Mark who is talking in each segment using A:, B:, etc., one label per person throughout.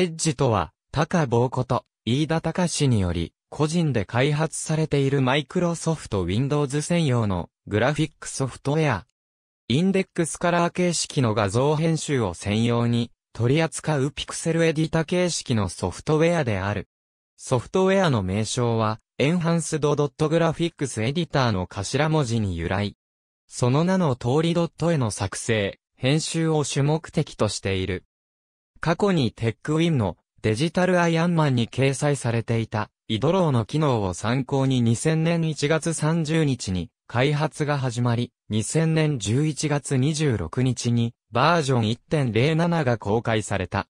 A: エッジとは、高棒こと、飯田隆により、個人で開発されているマイクロソフト Windows 専用のグラフィックソフトウェア。インデックスカラー形式の画像編集を専用に取り扱うピクセルエディタ形式のソフトウェアである。ソフトウェアの名称は、Enhanced.Graphics エディターの頭文字に由来。その名の通りドットへの作成、編集を主目的としている。過去にテックウィンのデジタルアイアンマンに掲載されていたイドローの機能を参考に2000年1月30日に開発が始まり、2000年11月26日にバージョン1.07が公開された。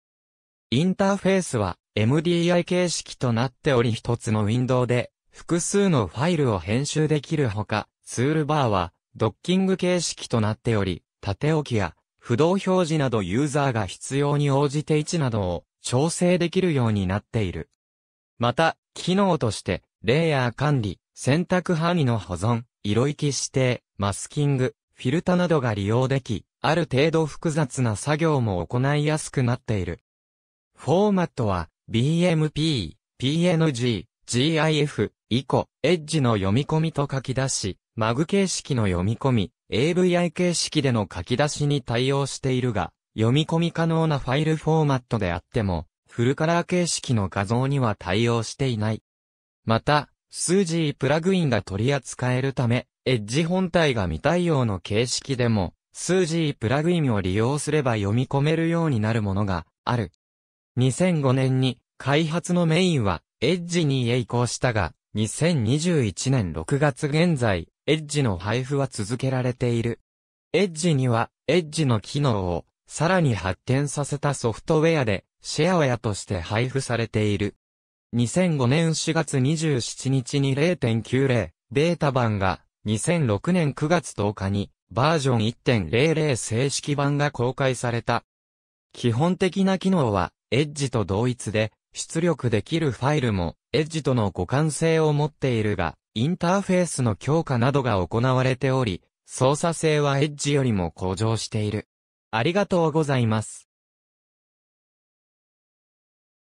A: インターフェースは MDI 形式となっており一つのウィンドウで複数のファイルを編集できるほか、ツールバーはドッキング形式となっており、縦置きや不動表示などユーザーが必要に応じて位置などを調整できるようになっている。また、機能として、レイヤー管理、選択範囲の保存、色域指定、マスキング、フィルタなどが利用でき、ある程度複雑な作業も行いやすくなっている。フォーマットは、BMP、PNG、GIF、イコ、エッジの読み込みと書き出し、マグ形式の読み込み、AVI 形式での書き出しに対応しているが、読み込み可能なファイルフォーマットであっても、フルカラー形式の画像には対応していない。また、スージープラグインが取り扱えるため、エッジ本体が未対応の形式でも、スージープラグインを利用すれば読み込めるようになるものがある。2005年に開発のメインはエッジにへ移行したが、2021年6月現在、エッジの配布は続けられている。エッジには、エッジの機能を、さらに発展させたソフトウェアで、シェアウェアとして配布されている。2005年4月27日に0.90ベータ版が、2006年9月10日にバージョン1.00正式版が公開された。基本的な機能は、エッジと同一で、出力できるファイルも、エッジとの互換性を持っているが、インターフェースの強化などが行われており、操作性はエッジよりも向上している。ありがとうございます。